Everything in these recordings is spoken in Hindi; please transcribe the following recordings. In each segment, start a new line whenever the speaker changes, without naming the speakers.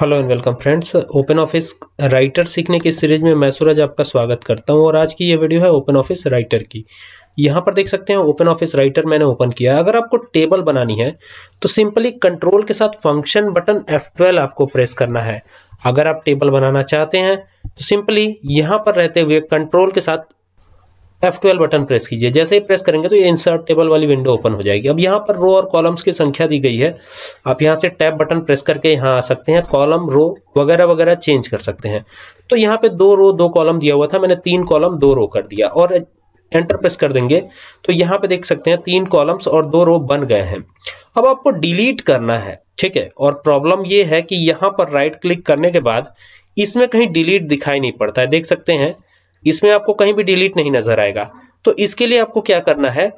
hello and welcome friends open office writer सीखने की सीरीज में मैं सूरज आपका स्वागत करता हूं और आज की ये वीडियो है ओपन ऑफिस राइटर की यहां पर देख सकते हैं ओपन ऑफिस राइटर मैंने ओपन किया है अगर आपको टेबल बनानी है तो सिंपली कंट्रोल के साथ फंक्शन बटन F12 आपको प्रेस करना है अगर आप टेबल बनाना चाहते हैं तो सिंपली यहाँ पर रहते हुए कंट्रोल के साथ F12 बटन प्रेस कीजिए जैसे ही प्रेस करेंगे तो ये इंसर्ट टेबल वाली विंडो ओपन हो जाएगी अब यहाँ पर रो और कॉलम्स की संख्या दी गई है आप यहाँ से टैब बटन प्रेस करके यहाँ आ सकते हैं कॉलम रो वगैरह वगैरह चेंज कर सकते हैं तो यहाँ पे दो रो दो कॉलम दिया हुआ था मैंने तीन कॉलम दो रो कर दिया और एंटर प्रेस कर देंगे तो यहाँ पे देख सकते हैं तीन कॉलम्स और दो रो बन गए हैं अब आपको डिलीट करना है ठीक है और प्रॉब्लम ये है कि यहाँ पर राइट क्लिक करने के बाद इसमें कहीं डिलीट दिखाई नहीं पड़ता है देख सकते हैं इसमें आपको कहीं भी डिलीट नहीं नजर आएगा तो इसके लिए आपको क्या करना है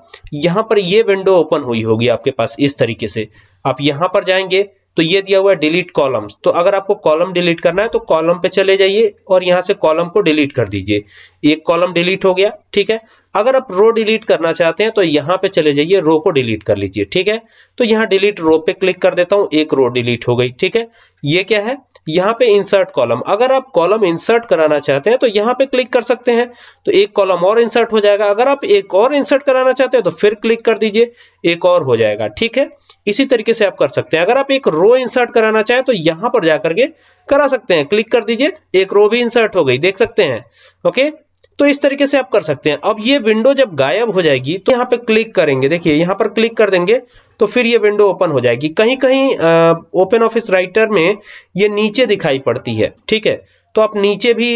यहां पर ये विंडो ओपन हुई होगी आपके पास इस तरीके से आप यहां पर जाएंगे तो ये दिया हुआ है डिलीट कॉलम्स तो अगर आपको कॉलम डिलीट करना है तो कॉलम पे चले जाइए और यहां से कॉलम को डिलीट कर दीजिए एक कॉलम डिलीट हो गया ठीक है अगर आप रो डिलीट करना चाहते हैं तो यहां पे चले जाइए रो को डिलीट कर लीजिए ठीक है तो यहां डिलीट रो पे क्लिक कर देता हूं एक रो डिलीट हो गई ठीक है ये क्या है यहां पे इंसर्ट कॉलम अगर आप कॉलम इंसर्ट कराना चाहते हैं तो यहां पे क्लिक कर सकते हैं तो एक कॉलम और इंसर्ट हो जाएगा अगर आप एक और इंसर्ट कराना चाहते हैं तो फिर क्लिक कर दीजिए एक और हो जाएगा ठीक है इसी तरीके से आप कर सकते हैं अगर आप एक रो इंसर्ट कराना चाहें तो यहां पर जाकर के करा सकते हैं क्लिक कर दीजिए एक रो भी इंसर्ट हो गई देख सकते हैं ओके तो इस तरीके से आप कर सकते हैं अब ये विंडो जब गायब हो जाएगी तो यहाँ पे क्लिक करेंगे देखिए यहाँ पर क्लिक कर देंगे तो फिर ये विंडो ओपन हो जाएगी कहीं कहीं ओपन ऑफिस राइटर में ये नीचे दिखाई पड़ती है ठीक है तो आप नीचे भी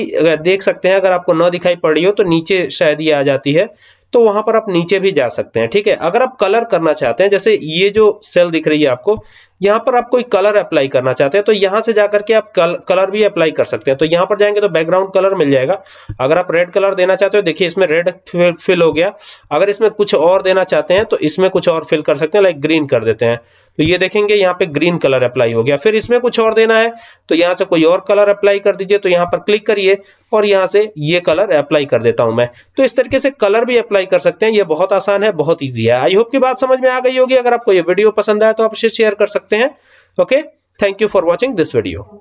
देख सकते हैं अगर आपको न दिखाई पड़ रही हो तो नीचे शायद ये आ जाती है तो वहां पर आप नीचे भी जा सकते हैं ठीक है अगर आप कलर करना चाहते हैं जैसे ये जो सेल दिख रही है आपको यहाँ पर आप कोई कलर अप्लाई करना चाहते हैं तो यहाँ से जाकर के आप कल, कलर भी अप्लाई कर सकते हैं तो यहाँ पर जाएंगे तो बैकग्राउंड कलर मिल जाएगा अगर आप रेड कलर देना चाहते हो देखिए इसमें रेड फिल हो गया अगर इसमें कुछ और देना चाहते हैं तो इसमें कुछ और फिल कर सकते हैं लाइक ग्रीन कर देते हैं तो ये देखेंगे यहाँ पे ग्रीन कलर अप्लाई हो गया फिर इसमें कुछ और देना है तो यहाँ से कोई और कलर अप्लाई कर दीजिए तो यहाँ पर क्लिक करिए और यहाँ से ये कलर अप्लाई कर देता हूं मैं तो इस तरीके से कलर भी अप्लाई कर सकते हैं ये बहुत आसान है बहुत ईजी है आई होप की बात समझ में आ गई होगी अगर आपको ये वीडियो पसंद आया तो आप इसे शेयर कर सकते हैं सकते हैं okay thank you for watching this video